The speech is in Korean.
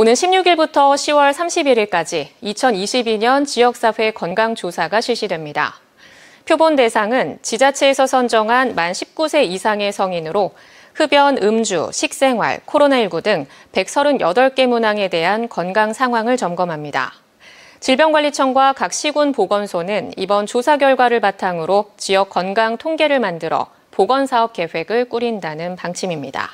오는 16일부터 10월 31일까지 2022년 지역사회 건강조사가 실시됩니다. 표본 대상은 지자체에서 선정한 만 19세 이상의 성인으로 흡연, 음주, 식생활, 코로나19 등 138개 문항에 대한 건강 상황을 점검합니다. 질병관리청과 각 시군 보건소는 이번 조사 결과를 바탕으로 지역 건강 통계를 만들어 보건사업 계획을 꾸린다는 방침입니다.